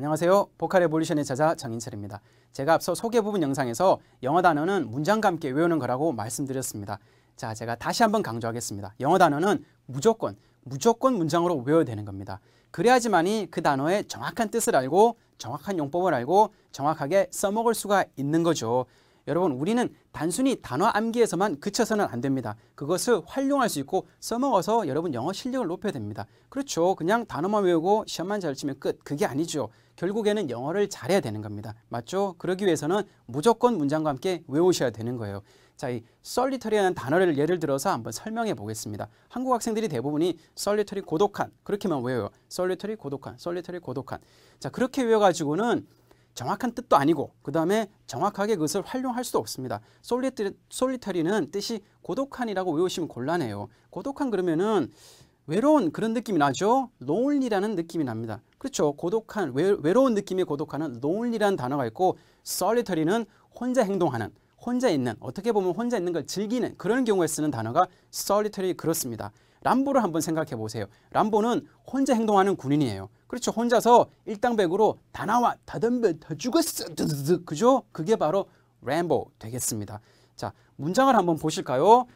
안녕하세요. 보컬 에볼루션의 제자 장인철입니다. 제가 앞서 소개 부분 영상에서 영어 단어는 문장과 함께 외우는 거라고 말씀드렸습니다. 자, 제가 다시 한번 강조하겠습니다. 영어 단어는 무조건, 무조건 문장으로 외워야 되는 겁니다. 그래야지만이 그 단어의 정확한 뜻을 알고 정확한 용법을 알고 정확하게 써먹을 수가 있는 거죠. 여러분 우리는 단순히 단어 암기에서만 그쳐서는 안 됩니다. 그것을 활용할 수 있고 써먹어서 여러분 영어 실력을 높여야 됩니다. 그렇죠. 그냥 단어만 외우고 시험만 잘 치면 끝. 그게 아니죠. 결국에는 영어를 잘해야 되는 겁니다. 맞죠? 그러기 위해서는 무조건 문장과 함께 외우셔야 되는 거예요. 자, 이 s 리터리 t 라는 단어를 예를 들어서 한번 설명해 보겠습니다. 한국 학생들이 대부분이 s 리터리 고독한 그렇게만 외워요. s 리터리 고독한, s 리터리 고독한. 자, 그렇게 외워 가지고는 정확한 뜻도 아니고 그 다음에 정확하게 그것을 활용할 수도 없습니다. 솔리트, 솔리타리는 뜻이 고독한이라고 외우시면 곤란해요. 고독한 그러면은 외로운 그런 느낌이 나죠. l o n 라는 느낌이 납니다. 그렇죠. 고독한 외, 외로운 느낌의 고독하는 l o n 라는 단어가 있고 s 리터리는 혼자 행동하는 혼자 있는 어떻게 보면 혼자 있는 걸 즐기는 그런 경우에 쓰는 단어가 s 리터리 그렇습니다. 람보를 한번 생각해 보세요. 람보는 혼자 행동하는 군인이에요. 그렇죠. 혼자서 일당백으로 다 나와 다 덤벼 다 죽었어. 드드드. 그죠? 그게 바로 람보 되겠습니다. 자, 문장을 한번 보실까요?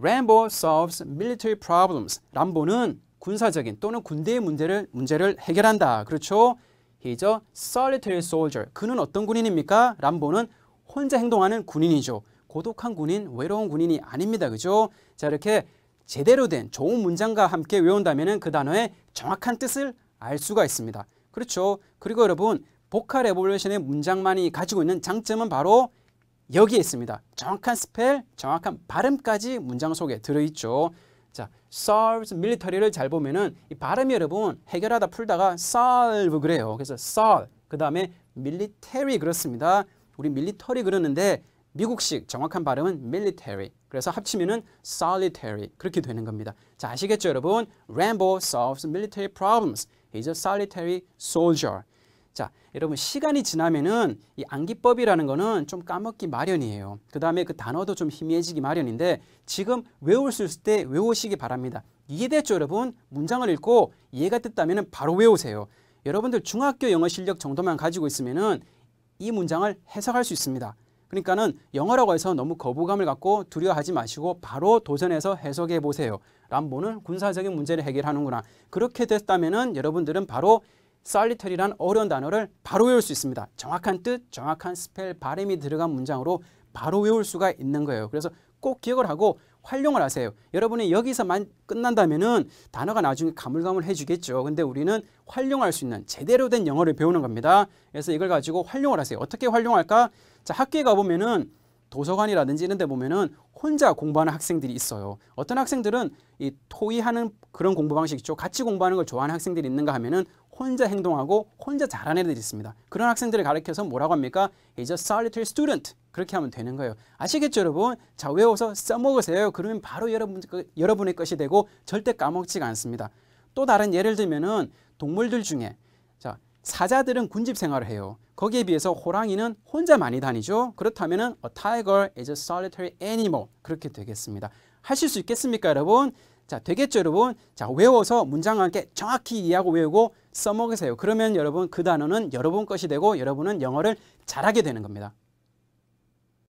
Rambo solves military problems. 람보는 군사적인 또는 군대의 문제를 문제를 해결한다. 그렇죠? He's a solitary soldier. 그는 어떤 군인입니까? 람보는 혼자 행동하는 군인이죠. 고독한 군인, 외로운 군인이 아닙니다. 그죠? 자, 이렇게 제대로 된 좋은 문장과 함께 외운다면 그 단어의 정확한 뜻을 알 수가 있습니다. 그렇죠. 그리고 여러분 보컬 에볼루션의 문장만이 가지고 있는 장점은 바로 여기에 있습니다. 정확한 스펠, 정확한 발음까지 문장 속에 들어있죠. 자, solves military를 잘 보면은 이 발음이 여러분 해결하다 풀다가 solve 그래요. 그래서 solve 그 다음에 military 그렇습니다. 우리 military 그러는데 미국식 정확한 발음은 military. 그래서 합치면은 solitary 그렇게 되는 겁니다. 자 아시겠죠 여러분? Rambo solves military problems. He's a solitary soldier. 자, 여러분 시간이 지나면은 이 암기법이라는 거는 좀 까먹기 마련이에요. 그다음에 그 단어도 좀 희미해지기 마련인데 지금 외울 수 있을 때 외우시기 바랍니다. 이해됐죠, 여러분? 문장을 읽고 이해가 됐다면 바로 외우세요. 여러분들 중학교 영어 실력 정도만 가지고 있으면이 문장을 해석할 수 있습니다. 그러니까는 영어라고 해서 너무 거부감을 갖고 두려워하지 마시고 바로 도전해서 해석해 보세요. 람보는 군사적인 문제를 해결하는구나. 그렇게 됐다면은 여러분들은 바로 살리터리란 어려운 단어를 바로 외울 수 있습니다. 정확한 뜻, 정확한 스펠, 발음이 들어간 문장으로 바로 외울 수가 있는 거예요. 그래서 꼭 기억을 하고 활용을 하세요. 여러분이 여기서만 끝난다면은 단어가 나중에 가물가물해 지겠죠 근데 우리는 활용할 수 있는 제대로 된 영어를 배우는 겁니다. 그래서 이걸 가지고 활용을 하세요. 어떻게 활용할까? 자, 학교에 가보면은 도서관이라든지 이런 데 보면은 혼자 공부하는 학생들이 있어요. 어떤 학생들은 이 토의하는 그런 공부 방식 있죠. 같이 공부하는 걸 좋아하는 학생들이 있는가 하면은 혼자 행동하고 혼자 잘하는 애들이 있습니다. 그런 학생들을 가르켜서 뭐라고 합니까? He's a solitary student. 그렇게 하면 되는 거예요. 아시겠죠, 여러분? 자, 외워서 써먹으세요. 그러면 바로 여러분, 그, 여러분의 것이 되고 절대 까먹지가 않습니다. 또 다른 예를 들면은 동물들 중에 자, 사자들은 군집 생활을 해요. 거기에 비해서 호랑이는 혼자 많이 다니죠. 그렇다면은 a tiger is a solitary animal 그렇게 되겠습니다. 하실 수 있겠습니까, 여러분? 자, 되겠죠, 여러분? 자, 외워서 문장 함께 정확히 이해하고 외우고 써먹으세요. 그러면 여러분 그 단어는 여러분 것이 되고 여러분은 영어를 잘하게 되는 겁니다.